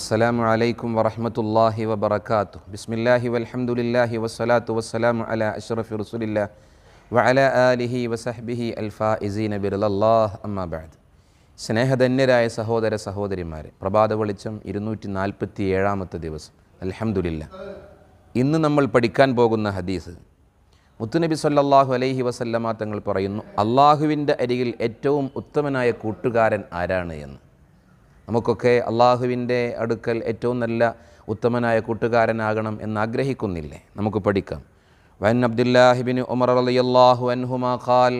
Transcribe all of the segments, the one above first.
السلام عليكم ورحمة الله وبركاته بسم الله والحمد لله والصلاة والسلام على أشرف رسول الله وعلى آله وصحبه الفائزين الله أما بعد സ്നേഹധന്യരായ സഹോദര സഹോദരിമാരെ പ്രഭാത വെളിച്ചം ഇരുന്നൂറ്റി നാൽപ്പത്തി ഏഴാമത്തെ ദിവസം അലഹമുല്ല ഇന്ന് നമ്മൾ പഠിക്കാൻ പോകുന്ന ഹദീസ് മുത്തുനബി സല്ലാഹു അലൈഹി വസല്ലമ തങ്ങൾ പറയുന്നു അള്ളാഹുവിൻ്റെ അരികിൽ ഏറ്റവും ഉത്തമനായ കൂട്ടുകാരൻ ആരാണ് എന്ന് നമുക്കൊക്കെ അള്ളാഹുവിൻ്റെ അടുക്കൽ ഏറ്റവും നല്ല ഉത്തമനായ കൂട്ടുകാരനാകണം എന്നാഗ്രഹിക്കുന്നില്ലേ നമുക്ക് പഠിക്കാം വൻ അബ്ദുല്ലാഹിബിൻ ഉമർ അലി അള്ളാഹു അൻഹുമ ഖാൽ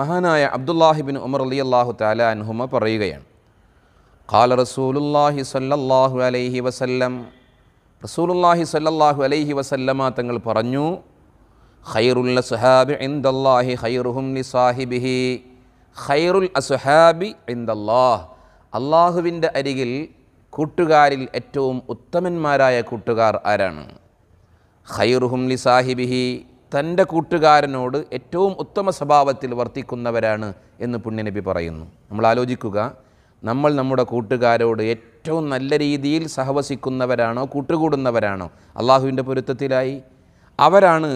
മഹാനായ അബ്ദുല്ലാഹിബിൻ ഉമർ അലി അള്ളാഹു താല അൻഹുമ പറയുകയാണ് ഖാൽ റസൂലുല്ലാഹി സല്ലാഹു അലൈഹി വസല്ലം റസൂലുല്ലാഹി സല്ലാഹു അലൈഹി വസല്ലമ തങ്ങൾ പറഞ്ഞു ഖൈറുൽ അസ്ഹാബി ഇന്ദല്ലാഹി ഖൈറുഹും ലി സാഹിബിഹി ഖൈറുൽ അസ്ഹാബി ഇന്ദല്ലാഹ് അള്ളാഹുവിൻ്റെ അരികിൽ കൂട്ടുകാരിൽ ഏറ്റവും ഉത്തമന്മാരായ കൂട്ടുകാർ ആരാണ് ഹൈറുഹും ലി സാഹിബിഹി തൻ്റെ കൂട്ടുകാരനോട് ഏറ്റവും ഉത്തമ സ്വഭാവത്തിൽ വർത്തിക്കുന്നവരാണ് എന്ന് പുണ്യനബി പറയുന്നു നമ്മൾ ആലോചിക്കുക നമ്മൾ നമ്മുടെ കൂട്ടുകാരോട് ഏറ്റവും നല്ല രീതിയിൽ സഹവസിക്കുന്നവരാണോ കൂട്ടുകൂടുന്നവരാണോ അള്ളാഹുവിൻ്റെ പൊരുത്തത്തിലായി അവരാണ്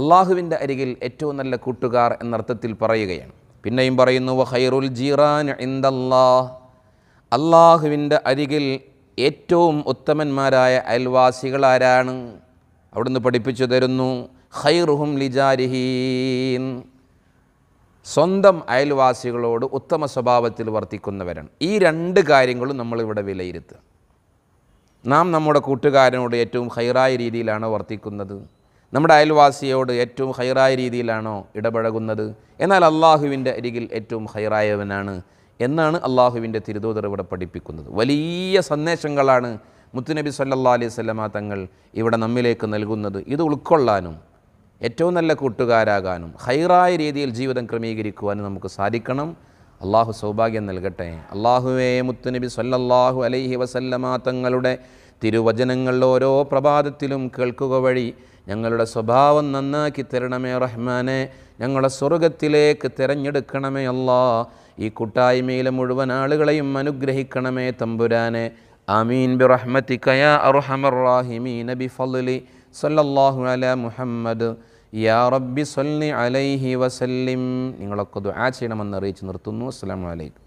അള്ളാഹുവിൻ്റെ അരികിൽ ഏറ്റവും നല്ല കൂട്ടുകാർ എന്നർത്ഥത്തിൽ പറയുകയാണ് പിന്നെയും പറയുന്നു വഹൈറുൽ ജീറാൻ ഇന്ദല്ലാ അള്ളാഹുവിൻ്റെ അരികിൽ ഏറ്റവും ഉത്തമന്മാരായ അയൽവാസികൾ ആരാണ് അവിടുന്ന് പഠിപ്പിച്ചു തരുന്നു ഹൈറുഹും ലിജാരിഹീൻ സ്വന്തം അയൽവാസികളോട് ഉത്തമ സ്വഭാവത്തിൽ വർത്തിക്കുന്നവരാണ് ഈ രണ്ട് കാര്യങ്ങളും നമ്മളിവിടെ വിലയിരുത്തുക നാം നമ്മുടെ കൂട്ടുകാരനോട് ഏറ്റവും ഹൈറായ രീതിയിലാണ് വർത്തിക്കുന്നത് നമ്മുടെ അയൽവാസിയോട് ഏറ്റവും ഹൈറായ രീതിയിലാണോ ഇടപഴകുന്നത് എന്നാൽ അള്ളാഹുവിൻ്റെ അരികിൽ ഏറ്റവും ഹൈറായവനാണ് എന്നാണ് അള്ളാഹുവിൻ്റെ തിരുതൂതർ ഇവിടെ പഠിപ്പിക്കുന്നത് വലിയ സന്ദേശങ്ങളാണ് മുത്തുനബി സല്ലാ അലൈഹി സ്വലമ തങ്ങൾ ഇവിടെ നമ്മിലേക്ക് നൽകുന്നത് ഇത് ഉൾക്കൊള്ളാനും ഏറ്റവും നല്ല കൂട്ടുകാരാകാനും ഹൈറായ രീതിയിൽ ജീവിതം ക്രമീകരിക്കുവാനും നമുക്ക് സാധിക്കണം അള്ളാഹു സൗഭാഗ്യം നൽകട്ടെ അള്ളാഹുവേ മുത്തുനബി സല്ലാഹു അലൈഹി വസല്ലമ തങ്ങളുടെ തിരുവചനങ്ങൾ ഓരോ പ്രഭാതത്തിലും കേൾക്കുക വഴി ഞങ്ങളുടെ സ്വഭാവം നന്നാക്കി തരണമേ റഹ്മാനെ ഞങ്ങളെ സ്വർഗത്തിലേക്ക് തിരഞ്ഞെടുക്കണമേ അല്ലാ ഈ കൂട്ടായ്മയിലെ മുഴുവൻ ആളുകളെയും അനുഗ്രഹിക്കണമേ തമ്പുരാനെ ആമീൻ ബി റഹ്മത്തിക്കയ അർഹമറാഹിമീൻ ബി ഫലി സല്ലല്ലാഹു അല മുഹമ്മദ് യാ റബ്ബി സല്ലി അലൈഹി വസല്ലിം നിങ്ങളൊക്കെ ദുആ ചെയ്യണമെന്ന് അറിയിച്ച് നിർത്തുന്നു അസ്സലാമു അലൈക്കും